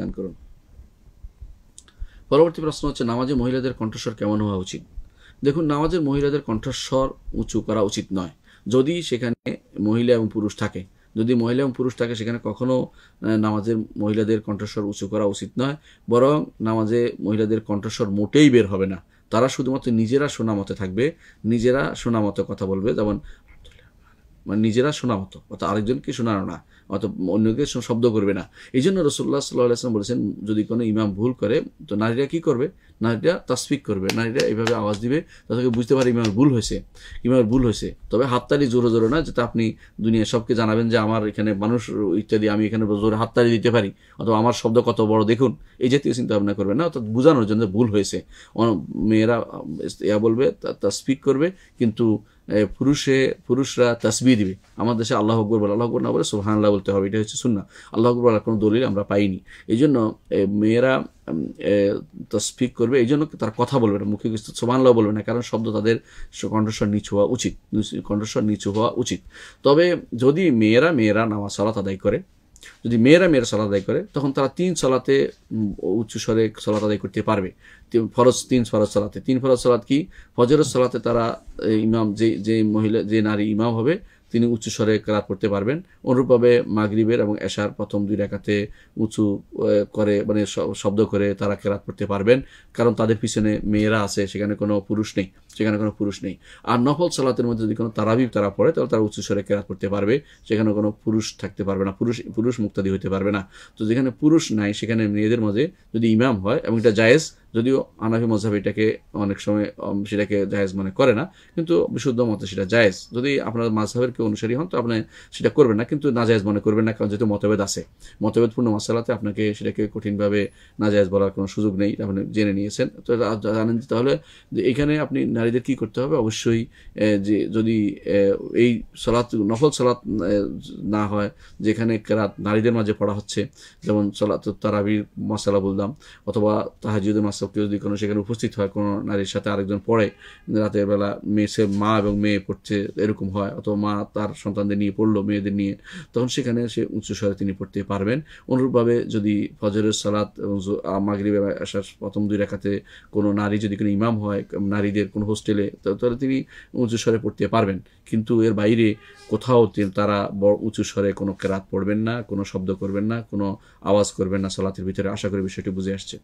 দান করুন পরবর্তী প্রশ্ন হচ্ছে নামাজে মহিলাদের কণ্ঠস্বর কেমন হওয়া উচিত দেখুন নামাজের মহিলাদের কণ্ঠস্বর উঁচু করা উচিত নয় যদি সেখানে মহিলা এবং পুরুষ থাকে যদি মহিলা এবং পুরুষ থাকে সেখানে কখনও নামাজের মহিলাদের কণ্ঠস্বর উঁচু করা উচিত নয় বরং নামাজে মহিলাদের কণ্ঠস্বর মোটেই বের হবে না তারা শুধুমাত্র নিজেরা শোনা মতে থাকবে নিজেরা শোনা মতে কথা বলবে যেমন মানে নিজেরা শোনা হতো অর্থাৎ আরেকজনকে শোনানো না অত অন্যকে শব্দ করবে না এই জন্য রসুল্লাহ সাল্লাহাম বলেছেন যদি কোনো ইমাম ভুল করে তো নারীরা কি করবে নারীরা তাসফিক করবে নারীরা এইভাবে আওয়াজ দিবে তাদেরকে বুঝতে পারে ইমামের ভুল হয়েছে ইমামের ভুল হয়েছে তবে হাততালি জোরে জোরে না যেটা আপনি দুনিয়া সবকে জানাবেন যে আমার এখানে মানুষ ইত্যাদি আমি এখানে জোরে হাততালি দিতে পারি অথবা আমার শব্দ কত বড় দেখুন এই জাতীয় চিন্তা ভাবনা করবে না অর্থাৎ বোঝানোর জন্য ভুল হয়েছে মেয়েরা ইয়া বলবে তাসফিক করবে কিন্তু পুরুষে পুরুষরা তসবি দিবে আমাদের দেশে আল্লাহ আকবর বলে আল্লাহ আকবর না বলে সোহান আল্লাহ বলতে হবে এটা হচ্ছে সুন্না আল্লাহ আকবর বলার কোনো দলিল আমরা পাইনি এই জন্য মেয়েরা তসফিক করবে এই জন্য তারা কথা বলবে না মুখে সোমানলাও বলবে না কারণ শব্দ তাদের কণ্ঠস্বর নিচু হওয়া উচিত কণ্ঠস্বর নিচু হওয়া উচিত তবে যদি মেয়েরা মেয়েরা নামাজ সলাত আদায় করে যদি মেয়েরা মেয়েরা সলাত আদায় করে তখন তারা তিন সলাতে উচ্চ স্বরে সলাত আদায় করতে পারবে ফরজ তিন ফরজ সলাতে তিন ফরজ সলাত কি ফজরের সলাতে তারা ইমাম যে যে মহিলা যে নারী ইমাম হবে তিনি উচ্চস্বরে কারাত পড়তে পারবেন অনুরূপভাবে মাগরিবের এবং এশার প্রথম দুই রেখাতে উঁচু করে মানে শব্দ করে তারা কেরাত পড়তে পারবেন কারণ তাদের পিছনে মেয়েরা আছে সেখানে কোনো পুরুষ নেই সেখানে কোনো পুরুষ নেই আর নফল সালাতের মধ্যে যদি কোনো তারাবি তারা পড়ে তাহলে তারা উচ্চস্বরে কেরাত পড়তে পারবে সেখানে কোনো পুরুষ থাকতে পারবে না পুরুষ পুরুষ মুক্তাদি হতে পারবে না তো যেখানে পুরুষ নাই সেখানে মেয়েদের মাঝে যদি ইমাম হয় এবং এটা জায়েজ যদিও আনাফি মজাহ এটাকে অনেক সময় সেটাকে জায়েজ মনে করে না কিন্তু বিশুদ্ধ মতে সেটা জায়েজ যদি আপনার মাঝহের কেউ অনুসারী হন তো আপনি সেটা করবেন না কিন্তু না জায়েজ মনে করবেন না কারণ যেহেতু মতভেদ আছে মতভেদপূর্ণ মশালাতে আপনাকে সেটাকে কঠিনভাবে জায়েজ বলার কোনো সুযোগ নেই আপনি জেনে নিয়েছেন তো জানেন তাহলে যে এখানে আপনি নারীদের কি করতে হবে অবশ্যই যে যদি এই সলাৎ নফল সলাৎ না হয় যেখানে নারীদের মাঝে পড়া হচ্ছে যেমন সলাত তারাবির মশালা বললাম অথবা তাহাজিউদের মশালা হোয়াটসঅ্যাপ কেউ যদি কোনো সেখানে উপস্থিত হয় কোনো নারীর সাথে আরেকজন পড়ে রাতের বেলা মেয়ে সে মা এবং মেয়ে পড়ছে এরকম হয় অথবা মা তার সন্তানদের নিয়ে পড়লো মেয়েদের নিয়ে তখন সেখানে সে স্বরে তিনি পড়তে পারবেন অনুরূপভাবে যদি ফজরের সালাত এবং মাগরীব আসার প্রথম দুই রেখাতে কোনো নারী যদি কোনো ইমাম হয় নারীদের কোনো হোস্টেলে তাহলে তিনি উঁচু স্বরে পড়তে পারবেন কিন্তু এর বাইরে কোথাও তারা বড় উঁচু স্বরে কোনো কেরাত পড়বেন না কোনো শব্দ করবেন না কোনো আওয়াজ করবেন না সালাতের ভিতরে আশা করি বিষয়টি বুঝে আসছে